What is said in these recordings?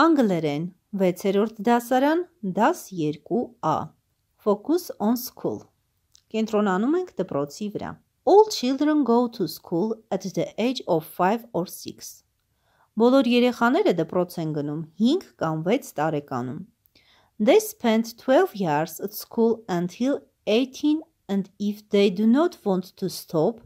Անգլերեն 6-րդ դասարան, դաս 2A։ Focus on school։ Կենտրոնանում ենք դպրոցի վրա։ All children go to school at the age of 5 or 6։ Բոլոր երեխաները դպրոց են գնում 5 կամ 6 տարեկանում։ They spend 12 years at school until 18 and if they do not want to stop,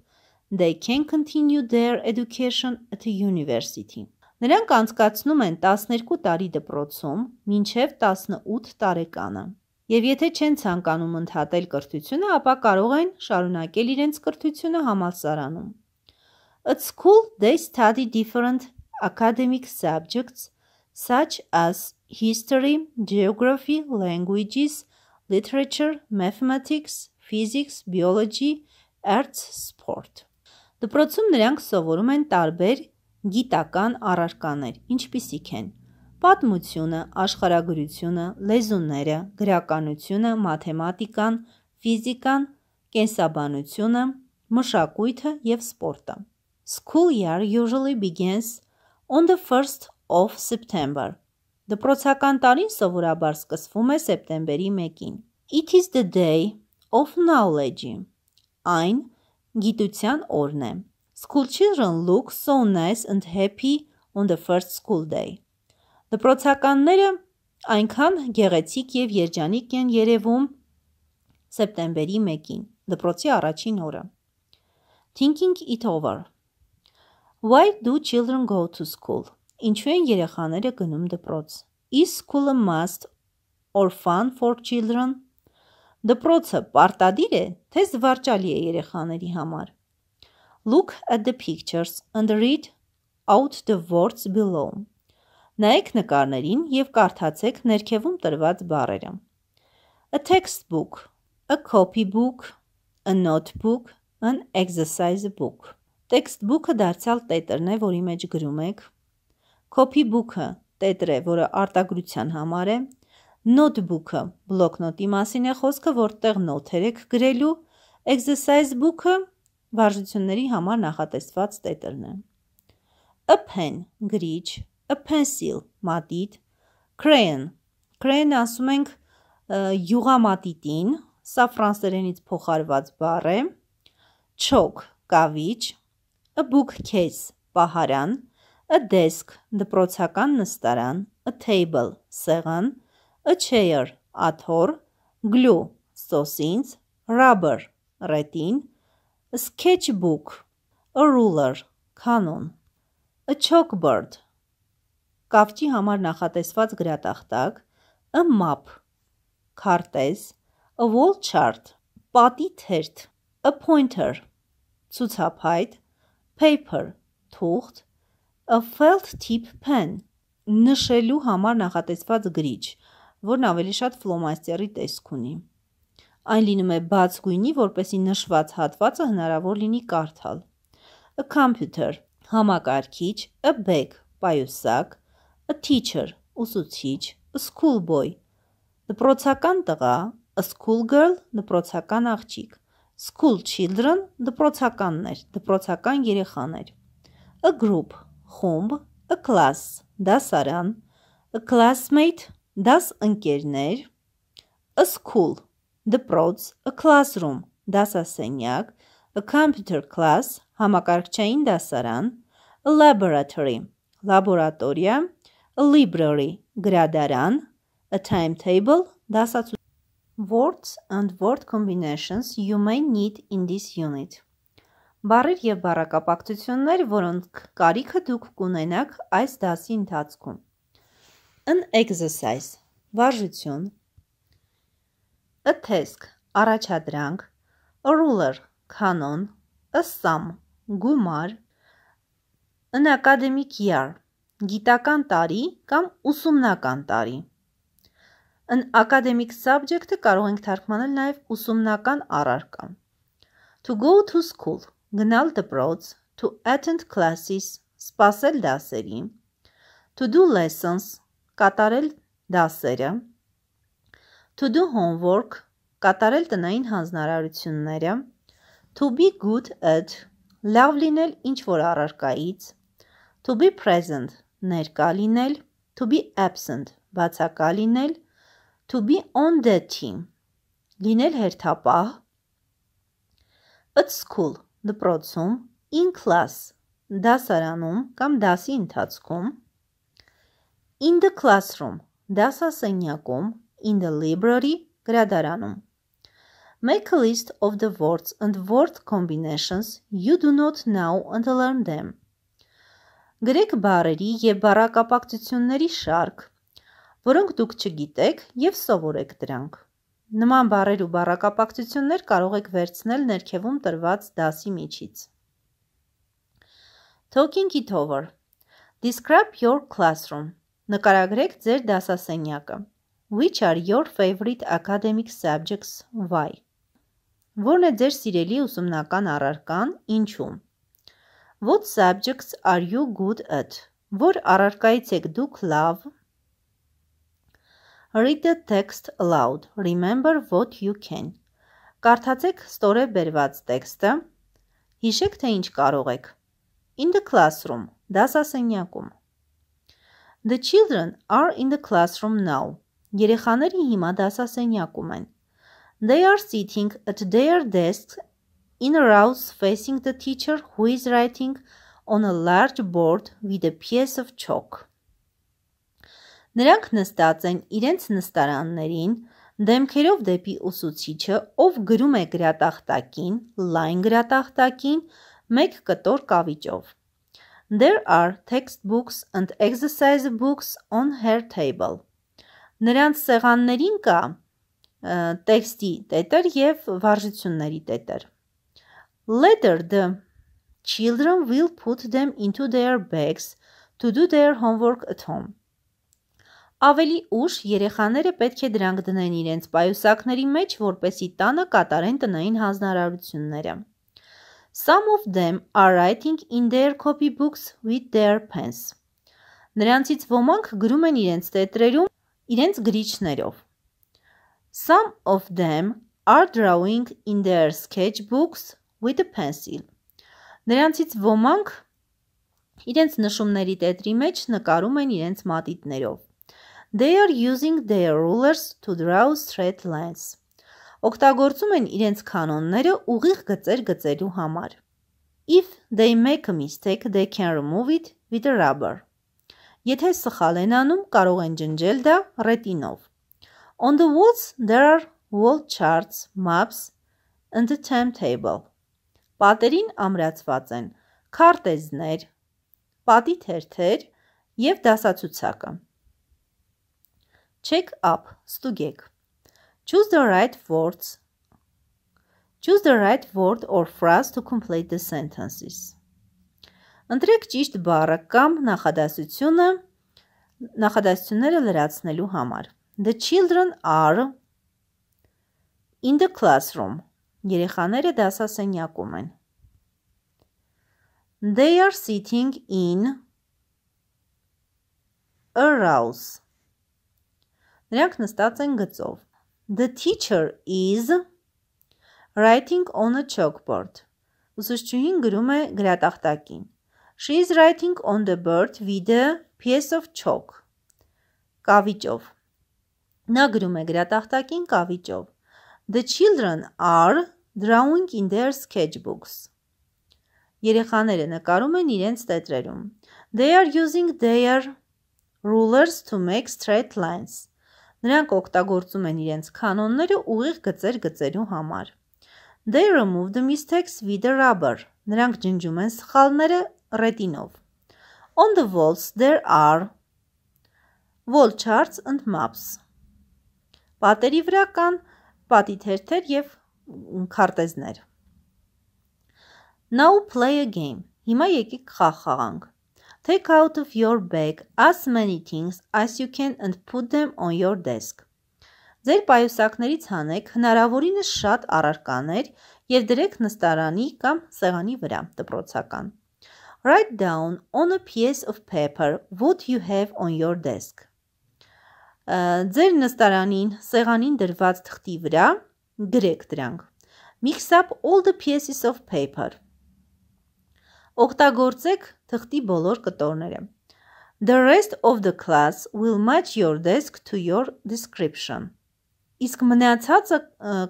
they can continue their education at a university Նրանք անցկացնում են 12 տարի դպրոցում մինչև 18 տարեկանը։ Եվ եթե չեն ցանկանում ընդհատել կրթությունը, ապա կարող են շարունակել իրենց կրթությունը համալսարանում։ At school they study different academic subjects such as history, geography, languages, literature, mathematics, physics, biology, arts, sport։ Դպրոցում նրանք սովորում են տարբեր գիտական առարկաներ, ինչպիսիք են պատմությունը, աշխարհագրությունը, լեզուները, գրականությունը, մաթեմատիկան, ֆիզիկան, կենսաբանությունը, մշակույթը եւ սպորտը։ School year usually begins on the 1st of September. Դպրոցական տարին սովորաբար սկսվում է սեպտեմբերի 1-ին։ It is the day of knowledge. Այն գիտության օրն է։ Schoolchildren look so nice and happy on the first school day. Դպրոցականները դե այնքան գեղեցիկ եւ երջանիկ են երևում սեպտեմբերի 1-ին, դպրոցի դե առաջին օրը։ Thinking it over. Why do children go to school? Ինչու են երեխաները գնում դպրոց։ դե Is school a must or fun for children? Դպրոցը պարտադիր է, թե զվարճալի է երեխաների համար։ Look at the pictures and read out the words below. Նայեք նկարներին եւ կարդացեք ներքևում տրված բառերը. A textbook, a copybook, a notebook, an exercise book. Textbook-ը դարձյալ տետրն է, որի մեջ գրում եք. Copybook-ը տետր է, որը արտագրության համար է, Նոթբուքը բլոկնոտի մասին է խոսքը, որտեղ նոթեր եք գրելու, exercise book-ը վարժությունների համար նախատեսված տետելն է։ A pen գրիչ, a pencil մատիտ, crayon crayon-ը ասում ենք յուղամատիտին, սա ֆրանսերենից փոխարված բառ է։ Chalk կավիճ, a bookcase պահարան, a desk դպրոցական նստարան, a table սեղան, a chair աթոռ, glue սոսինձ, rubber ռետին, sketchbook, a ruler, կանոն, a chalkboard, կավճի համար նախատեսված գրատախտակ, a map, քարտեզ, a wall chart, պատի թերթ, a pointer, ցուցափայտ, paper, թուղթ, a felt tip pen, նշելու համար նախատեսված գրիչ, որն ավելի շատ ֆլոմաստերի տեսք ունի։ Այն լինում է բաց գույնի, որպեսի նշված հատվածը հնարավոր լինի կարդալ։ A computer – համակարգիչ, a bag – պայուսակ, a teacher – ուսուցիչ, a schoolboy – դպրոցական տղա, a schoolgirl – դպրոցական աղջիկ, school children – դպրոցականներ, դպրոցական երեխաներ, a group – խումբ, a class – դասարան, a classmate – դաս ընկերներ, a school – դպրոց, a classroom, դասասենյակ, a computer class, համակարգչային դասարան, a laboratory, լաբորատորիա, a library, գրադարան, a timetable, դասացուցիչ Words and word combinations you may need in this unit. Բառեր եւ բառակապակցություններ, որոնք կարիքը դուք կունենաք այս դասի ընթացքում։ An exercise. Վարժություն, ըթեսք առաջադրանք, ruler կանոն, ըսսամ գումար, unacademic year գիտական տարի կամ ուսումնական տարի։ An academic subject-ը կարող ենք թարգմանել նաև ուսումնական առարկա։ To go to school գնալ դպրոց, to attend classes սպասել դասերի, to do lessons կատարել դասերը, to do homework, կատարել տնային հանձնարարությունները, to be good at, լավ լինել ինչ-որ առարկայից, to be present, ներկա լինել, to be absent, բացակա լինել, to be on the team, լինել հերթապահ, at school, դպրոցում, in class, դասարանում կամ դասի ընթացքում, in the classroom, դասասենյակում, in the library գրադարանում Make a list of the words and word combinations you do not know and learn them Գրեք բառերի եւ բառակապակցությունների շարք, որոնք դուք չգիտեք եւ սովորեք դրանք։ Նման բառեր ու բառակապակցություններ կարող եք վերցնել ներքևում տրված դասի միջից։ Talking it over. Describe your classroom. Նկարագրեք ձեր դասասենյակը։ Which are your favorite academic subjects? Why? Որն է ձեր սիրելի ուսումնական առարկան, ինչու՞։ What subjects are you good at? Որ առարկայից եք դուք լավ։ Read the text aloud. Remember what you can. Կարդացեք ստորև բերված տեքստը։ Հիշեք, թե ինչ կարող եք։ In the classroom. Դասասենյակում։ The children are in the classroom now. Երեխաները հիմա դասասենյակում են։ They are sitting at their desks in rows facing the teacher who is writing on a large board with a piece of chalk. Նրանք նստած են իրենց նստարաններին, դեմքերով դեպի ուսուցիչը, ով գրում է գրատախտակին, լայն գրատախտակին, մեկ կտոր կավիճով։ There are textbooks and exercise books on her table. Նրանց սեղաններին կա տեքստի տետեր եւ վարժությունների տետեր։ Later the children will put them into their bags to do their homework at home։ Ավելի ուշ երեխաները պետք է դրանք դնեն իրենց պայուսակների մեջ, որպեսի տանը կատարեն տնային հանձնարարությունները։ Some of them are writing in their copybooks with their pens։ Նրանցից ոմանք գրում են իրենց տետրերում իրենց գրիչներով։ Some of them are drawing in their sketchbooks with a pencil։ Նրանցից ոմանք իրենց նշումների տետրի մեջ նկարում են իրենց մատիտներով։ They are using their rulers to draw straight lines։ Օգտագործում են իրենց կանոնները ուղիղ գծեր գծելու համար։ If they make a mistake, they can remove it with a rubber։ Եթե սխալ են անում, կարող են ջնջել դա ռետինով։ On the walls there are wall charts, maps and the timetable։ Պատերին ամրացված են քարտեզներ, պատի թերթեր եւ դասացուցակը։ Check up, ստուգեք։ Choose the right words Choose the right word or phrase to complete the sentences. Ընտրեք ճիշտ բառը կամ նախադասությունը նախադասությունները լրացնելու համար։ The children are in the classroom։ Երեխաները դասասենյակում են։ They are sitting in a rows. Նրանք նստած են գծով։ The teacher is writing on a chalkboard։ Ուսուցչուհին գրում է գրատախտակին։ She is writing on the board with a piece of chalk. Կավիճով Նա գրում է գրատախտակին կավիճով. The children are drawing in their sketchbooks. Երեխաները նկարում են իրենց տետրերում. They are using their rulers to make straight lines. Նրանք օգտագործում են իրենց կանոնները ուղիղ գծեր գծելու համար։ They remove the mistakes with a rubber. Նրանք ջնջում են սխալները ռետինով։ On the walls there are wall charts and maps։ Պատերի վրա կան պատի թերթեր եւ քարտեզներ։ Now play a game։ Հիմա եկեք խաղ խաղանք։ Take out of your bag as many things as you can and put them on your desk։ Ձեր պայուսակներից հանեք հնարավորինս շատ առարկաներ եւ դրեք նստարանի կամ սեղանի վրա դպրոցական։ Write down on a piece of paper what you have on your desk. Ձեր նստարանին սեղանին դրված թղթի վրա գրեք դրանք. Mix up all the pieces of paper. Օգտագործեք թղթի բոլոր կտորները։ The rest of the class will match your desk to your description. Իսկ մնացածը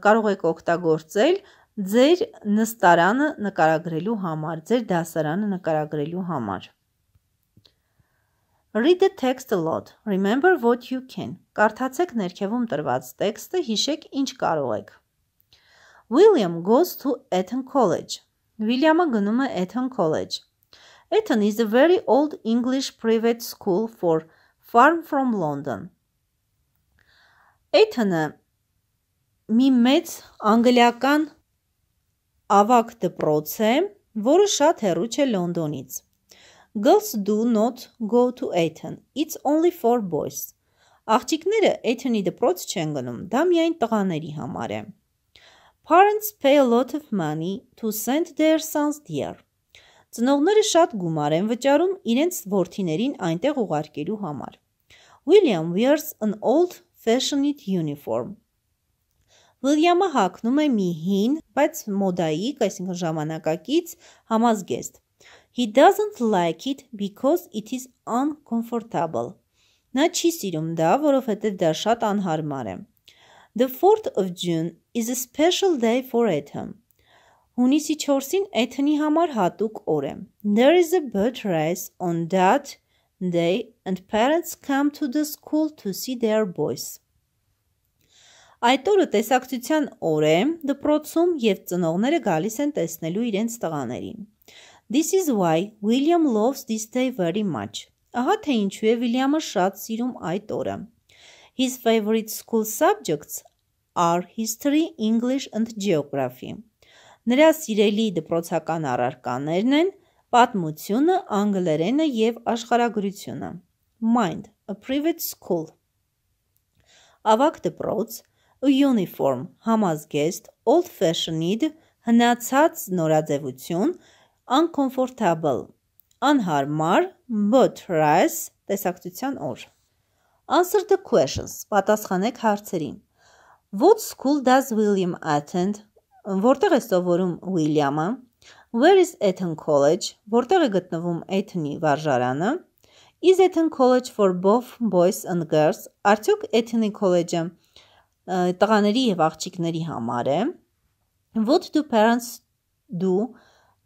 կարող եք օգտագործել ձեր նստարանը նկարագրելու համար, ձեր դասարանը նկարագրելու համար։ Read the text aloud. Remember what you can. Կարդացեք ներքևում տրված տեքստը, հիշեք ինչ կարող եք։ William goes to Eton College. Վիլյամը գնում է Eton College. Eton is a very old English private school for farm from London. Eton-ը մի մեծ անգլիական ավակ դպրոց է, որը շատ հեռու չէ Լոնդոնից։ Girls do not go to Eton. It's only for boys. Աղջիկները Eton-ի դպրոց չեն գնում, դա միայն տղաների համար է։ Parents pay a lot of money to send their sons there. Ծնողները շատ գումար են վճարում իրենց որդիներին այնտեղ ուղարկելու համար։ William wears an old-fashioned uniform. Ուիլյամը հակնում է մի հին, բայց մոդայիկ, այսինքն ժամանակակից համազգեստ։ He doesn't like it because it is uncomfortable։ Նա չի սիրում դա, որովհետև դա շատ անհարմար է։ The 4th of June is a special day for Athens։ Հունիսի 4-ին Էթնի համար հատուկ օր է։ There is a bird race on that day and parents come to the school to see their boys։ Այդ օրը տեսակցության օր է դպրոցում եւ ծնողները գալիս են տեսնելու իրենց տղաներին։ This is why William loves this day very much. Ահա թե ինչու է Վիլյամը շատ սիրում այդ օրը։ His favorite school subjects are history, English and geography։ Նրա սիրելի դպրոցական առարկաներն են պատմությունը, անգլերենը եւ աշխարհագրությունը։ Mind, a private school։ Ավակ դպրոց, uniform համազգեստ, old fashioned հնացած նորաձևություն, uncomfortable անհարմար, buttress տեսակցության օր։ Answer the questions. Պատասխանեք հարցերին։ What school does William attend? Որտեղ է սովորում Ուիլյամը։ Where is Eton College? Որտեղ է գտնվում Eton-ի վարժարանը։ Is Eton College for both boys and girls? Արդյոք Eton-ի քոլեջը տղաների եւ աղջիկների համար է What do parents do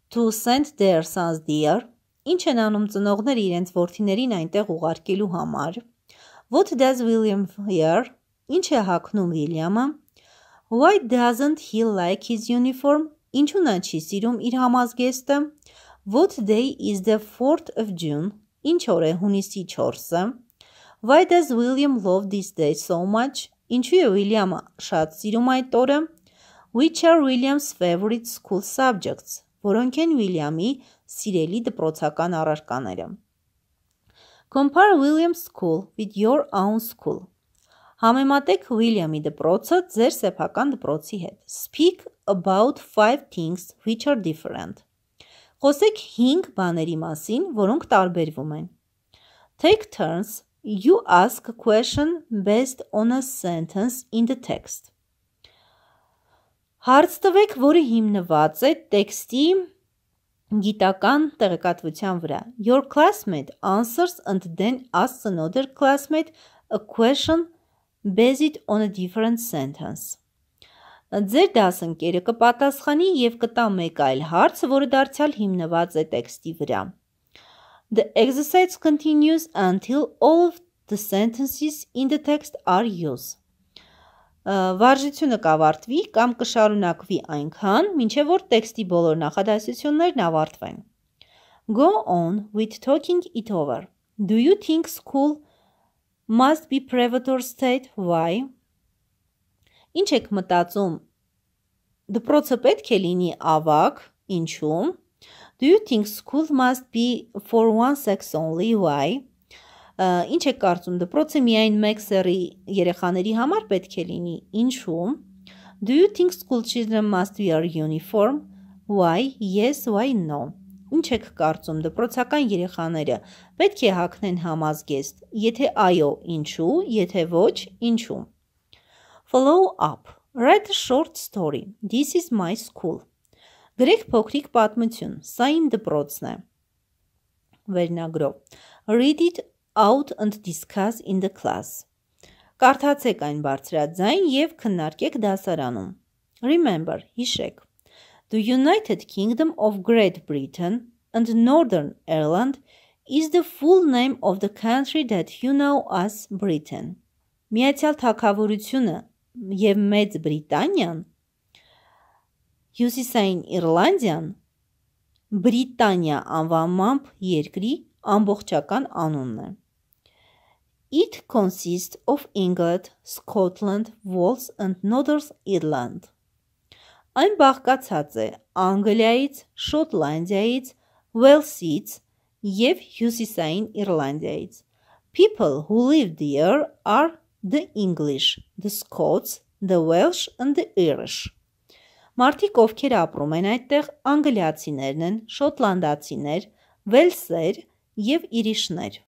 to send their sons there? Ինչ են անում ծնողները իրենց ворթիներին այնտեղ ուղարկելու համար? What does William here? Ինչ է հագնում Վիլյամը? Why doesn't he like his uniform? Ինչու նա չի սիրում իր համազգեստը? What day is the 4th of June? Ինչ օր է հունիսի 4-ը? Why does William love this day so much? Ինչու է Ուիլյամը շատ սիրում այդ օրը, which are William's favorite school subjects, որոնք են Ուիլյամի սիրելի դպրոցական առարկաները։ Compare William's school with your own school. Համեմատեք Ուիլյամի դպրոցը ձեր սեփական դպրոցի հետ։ Speak about 5 things which are different. Խոսեք 5 բաների մասին, որոնք տարբերվում են։ Take turns You ask a question based on a sentence in the text. Հարց տվեք, որը հիմնված է տեքստի գիտական տեղեկատվության վրա։ Your classmate answers and then asks another classmate a question based on a different sentence. Ձեր դասընկերը կպատասխանի եւ կտա մեկ այլ հարց, որը դարձյալ հիմնված է տեքստի վրա։ The exercise continues until all of the sentences in the text are used. Վարժությունը կավարտվի կամ կշարունակվի այնքան, մինչև որ տեքստի բոլոր նախադասություններն ավարտվեն։ Go on with talking it over. Do you think school must be preparatory state? Why? Ինչ եք մտածում։ Դպրոցը պետք է լինի ավակ, ինչու՞մ։ Do you think school must be for one sex only? Why? Ինչ է կարծում դպրոցը միայն մեկ սերի երեխաների համար պետք է լինի։ Ինչու՞։ Do you think school children must wear uniform? Why? Yes, why no? Ինչ եք կարծում դպրոցական երեխաները պետք է հագնեն համազգեստ։ Եթե այո, ինչու, եթե ոչ, ինչու։ Follow up. Write a short story. This is my school. Գրեք փոքրիկ պատմություն, սա իմ դպրոցն է։ Վերնագրով։ Read it out and discuss in the class։ Կարդացեք այն բարձրաձայն եւ քննարկեք դասարանում։ Remember, հիշեք։ The United Kingdom of Great Britain and Northern Ireland is the full name of the country that you know as Britain։ Միացյալ Թագավորությունը եւ Մեծ Բրիտանիան Հյուսիսային Իռլանդիան Բրիտանիա անվանմամբ երկրի ամբողջական անունն է։ It consists of England, Scotland, Wales and Northern Ireland։ Այն բաղկացած է Անգլիայից, Շոտլանդիայից, Wales-ից և Հյուսիսային Իռլանդիայից։ People who live there are the English, the Scots, the Welsh and the Irish։ Մարդիկ, ովքեր ապրում են այդտեղ, անգլիացիներն են, շոտլանդացիներ, վելսեր և իրիշներ։